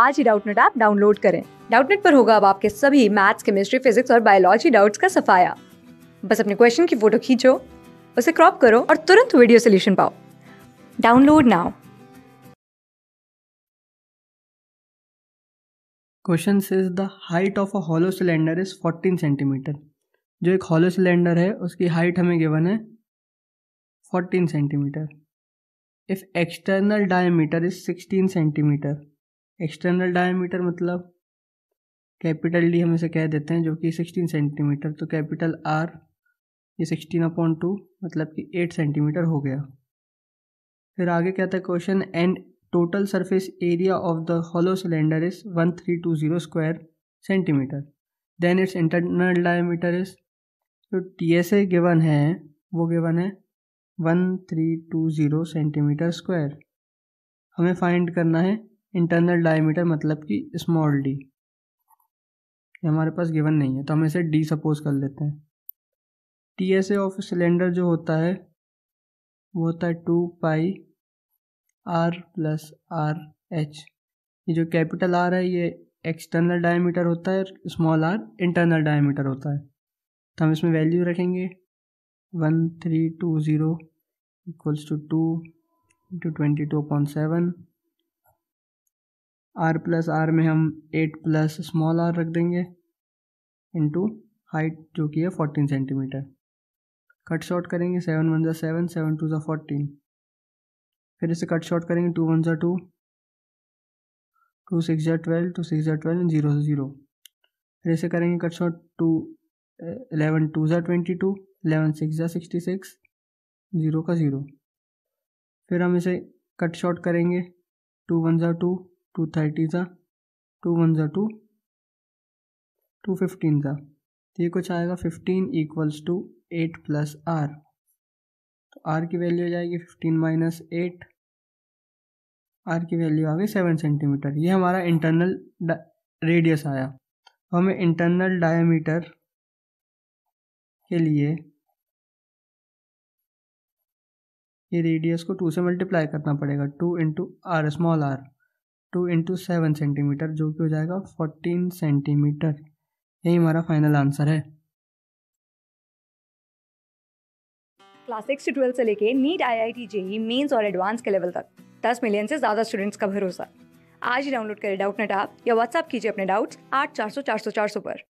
आज ही Doubtnut app download करें डाउटनेट पर होगा अब आपके सभी मैथ्स केमिस्ट्री फिजिक्स और बायोलॉजी डाउट्स का सफाया बस अपने क्वेश्चन की फोटो खींचो उसे क्रॉप करो और तुरंत वीडियो सोल्यूशन पाओ download now question is the height of a hollow cylinder is 14 centimetre जो एक हॉलो सिलेंडर है उसकी हाइट हमें गिवन है 14 centimetre if external diameter is 16 centimetre external diameter मतलब कैपिटल डी हम इसे कह देते हैं जो कि सिक्सटीन सेंटीमीटर तो कैपिटल आर ये सिक्सटीन अपॉन टू मतलब कि एट सेंटीमीटर हो गया फिर आगे क्या था question and total surface area of the hollow cylinder is one three two zero square centimetre then its internal diameter is जो टी एस ए गिवन है वो गिवन है one three two zero centimetre square हमें find करना है internal diameter मतलब कि small D हमारे पास गिवन नहीं है तो हम इसे डी सपोज कर लेते हैं T S F of cylinder जो होता है वो होता है two pi r plus r h ये जो कैपिटल आर है ये एक्सटर्नल डायमीटर होता है और स्मॉल आर इंटरनल डायमीटर होता है तो हम इसमें वैल्यू रखेंगे one three two zero equals to two into twenty two point seven r plus r में हम एट प्लस स्मॉल आर रख देंगे इंटू हाइट जो कि है फोर्टीन सेंटीमीटर कट शॉर्ट करेंगे सेवन वन ज़ा सेवन सेवन टू ज़ा फोर्टीन फिर इसे कट शॉर्ट करेंगे टू वन ज़ा टू टू सिक्स ज़ा ट्वेल्व टू सिक्स ज़ा ट्वेल्व जीरो ज़ा ज़ीरो फिर इसे करेंगे cut short two eleven two ज़ा ट्वेंटी टू एलेवन सिक्स ज़ा सिक्सटी सिक्स ज़ीरो का ज़ीरो फिर हम इसे कट शॉर्ट करेंगे टू वन ज़ा टू टू थर्टी सा टू वन ज़ा टू टू फिफ्टीन सा तो ये कुछ आएगा fifteen equals to eight plus r तो आर की वैल्यू हो जाएगी फिफ्टीन माइनस एट आर की वैल्यू आ गई सेवन सेंटीमीटर ये हमारा इंटरनल रेडियस आया तो हमें इंटरनल डायमीटर के लिए ये रेडियस को टू से मल्टीप्लाई करना पड़ेगा two into r small r two into seven centimetre जो कि हो जाएगा फोर्टीन सेंटीमीटर यही हमारा फाइनल आंसर है क्लास सिक्स से ट्वेल्थ से लेके NEET I I T JEE mains और एडवांस के लेवल तक दस मिलियन से ज़्यादा स्टूडेंट्स का भरोसा आज ही डाउनलोड करें डाउट नेट आप या व्हाट्सअप कीजिए अपने डाउट्स आठ चार सौ चार सौ चार सौ पर